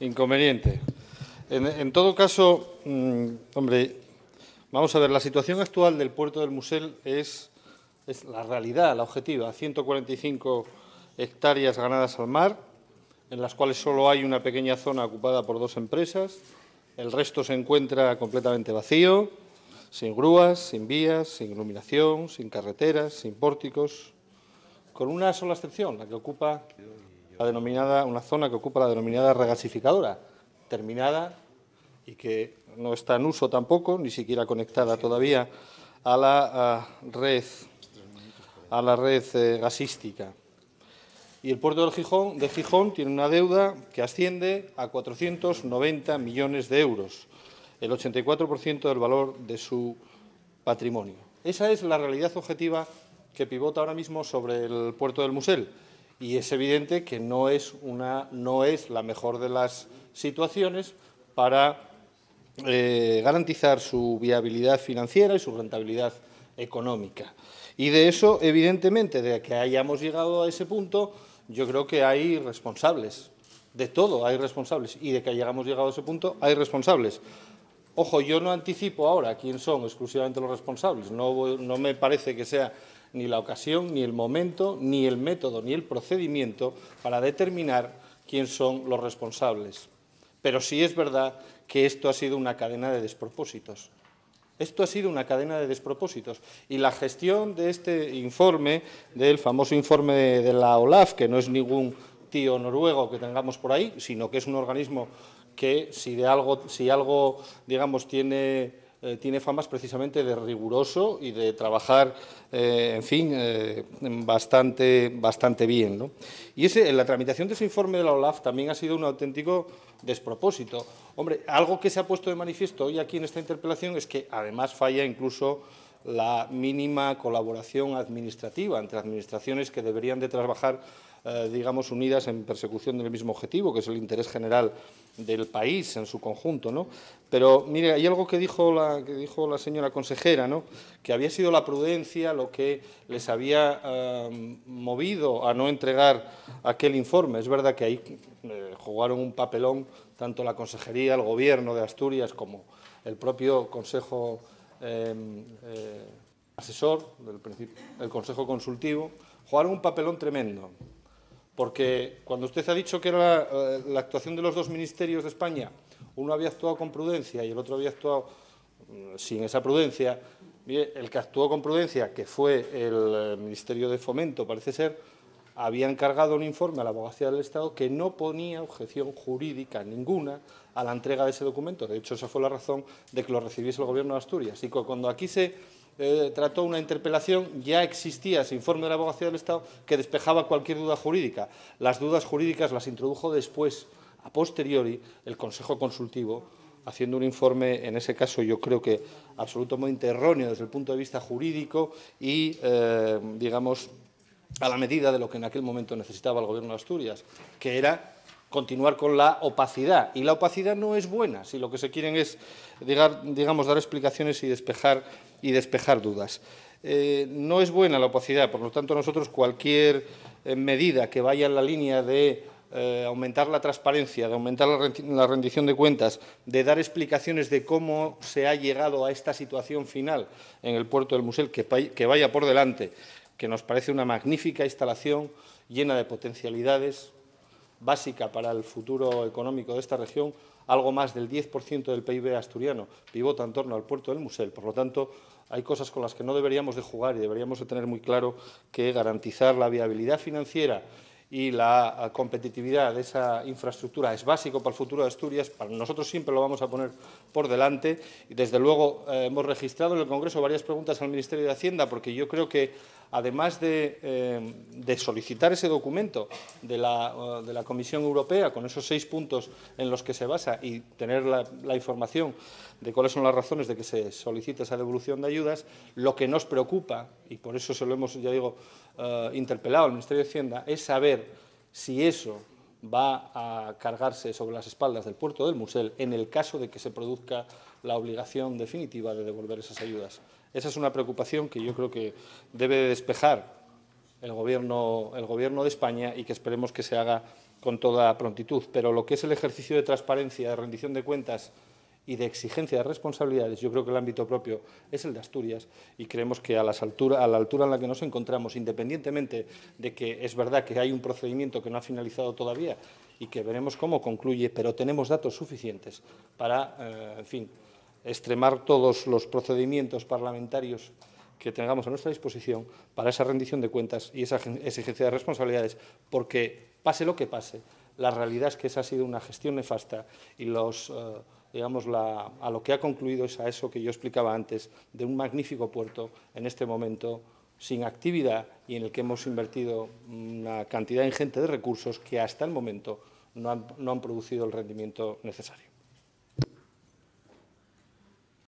inconveniente. En, todo caso, mm, hombre, vamos a ver, la situación actual del puerto del Musel es, es la realidad, la objetiva. 145 hectáreas ganadas al mar, en las cuales solo hay una pequeña zona ocupada por dos empresas. El resto se encuentra completamente vacío, sin grúas, sin vías, sin iluminación, sin carreteras, sin pórticos, con una sola excepción, la que ocupa denominada, una zona que ocupa la denominada regasificadora, terminada y que no está en uso tampoco, ni siquiera conectada todavía a la red, a la red eh, gasística. Y el puerto de Gijón, de Gijón tiene una deuda que asciende a 490 millones de euros, el 84% del valor de su patrimonio. Esa es la realidad objetiva que pivota ahora mismo sobre el puerto del Musel. Y es evidente que no es, una, no es la mejor de las situaciones para eh, garantizar su viabilidad financiera y su rentabilidad económica. Y de eso, evidentemente, de que hayamos llegado a ese punto, yo creo que hay responsables. De todo hay responsables. Y de que hayamos llegado a ese punto, hay responsables. Ojo, yo no anticipo ahora quién son exclusivamente los responsables. No, no me parece que sea ni la ocasión, ni el momento, ni el método, ni el procedimiento para determinar quién son los responsables. Pero sí es verdad que esto ha sido una cadena de despropósitos. Esto ha sido una cadena de despropósitos y la gestión de este informe, del famoso informe de la OLAF, que no es ningún tío noruego que tengamos por ahí, sino que es un organismo que si de algo, si algo digamos, tiene eh, tiene famas precisamente de riguroso y de trabajar, eh, en fin, eh, bastante, bastante bien. Y la tramitación de ese informe de la OLAF también ha sido un auténtico despropósito. Hombre, algo que se ha puesto de manifiesto hoy aquí en esta interpelación es que además falla incluso la mínima colaboración administrativa entre administraciones que deberían de trabajar eh, digamos, unidas en persecución del mismo objetivo, que es el interés general del país en su conjunto, ¿no? Pero, mire, hay algo que dijo la, que dijo la señora consejera, ¿no? Que había sido la prudencia lo que les había eh, movido a no entregar aquel informe. Es verdad que ahí eh, jugaron un papelón tanto la consejería, el gobierno de Asturias, como el propio Consejo Em, eh, asesor del, Consejo Consultivo, jugaron un papelón tremendo. Porque cuando usted ha dicho que era eh, la, actuación de los dos ministerios de España, uno había actuado con prudencia y el otro había actuado mm, sin esa prudencia, el que actuó con prudencia, que fue el eh, Ministerio de Fomento, parece ser, había encargado un informe a la Abogacía del Estado que no ponía objeción jurídica ninguna a la entrega de ese documento. De hecho, esa fue la razón de que lo recibiese el Gobierno de Asturias. Y cuando aquí se eh, trató una interpelación, ya existía ese informe de la Abogacía del Estado que despejaba cualquier duda jurídica. Las dudas jurídicas las introdujo después, a posteriori, el Consejo Consultivo, haciendo un informe, en ese caso yo creo que absolutamente erróneo desde el punto de vista jurídico y, eh, digamos, a la medida de lo que en aquel momento necesitaba el Gobierno de Asturias, que era continuar con la opacidad. Y la opacidad no es buena, si lo que se quieren es, digamos, dar explicaciones y despejar, y despejar dudas. Eh, no es buena la opacidad, por lo tanto nosotros cualquier eh, medida que vaya en la línea de eh, aumentar la transparencia, de aumentar la rendición de cuentas, de dar explicaciones de cómo se ha llegado a esta situación final en el puerto del Musel, que vaya por delante, que nos parece una magnífica instalación llena de potencialidades, básica para el futuro económico de esta región, algo más del 10% del PIB asturiano pivota en torno al puerto del Musel. Por lo tanto, hay cosas con las que no deberíamos de jugar y deberíamos de tener muy claro que garantizar la viabilidad financiera y la ah, competitividad de esa infraestructura es básico para el futuro de Asturias. Para nosotros siempre lo vamos a poner por delante. Y desde luego eh, hemos registrado en el Congreso varias preguntas al Ministerio de Hacienda porque yo creo que además de, eh, solicitar ese documento ah, de la, Comisión Europea con esos seis puntos en los que se basa y tener la, información de cuáles son las razones de que se solicita esa devolución de ayudas, lo que nos preocupa, y por eso se lo hemos, ya digo, ah, interpelado al Ministerio de Hacienda, es saber si eso va a cargarse sobre las espaldas del puerto del Musel en el caso de que se produzca la obligación definitiva de devolver esas ayudas. Esa es una preocupación que yo creo que debe despejar el gobierno, el gobierno de España y que esperemos que se haga con toda prontitud. Pero lo que es el ejercicio de transparencia, de rendición de cuentas, y de exigencia de responsabilidades, yo creo que el ámbito propio es el de Asturias y creemos que a, altura, a la altura en la que nos encontramos, independientemente de que es verdad que hay un procedimiento que no ha finalizado todavía y que veremos cómo concluye, pero tenemos datos suficientes para, eh, en fin, extremar todos los procedimientos parlamentarios que tengamos a nuestra disposición para esa rendición de cuentas y esa exigencia de responsabilidades, porque pase lo que pase, la realidad es que esa ha sido una gestión nefasta y los... Eh, digamos, a lo que ha concluido es a eso que yo explicaba antes, de un magnífico puerto en este momento sin actividad y en el que hemos invertido una cantidad ingente de recursos que hasta el momento no han producido el rendimiento necesario.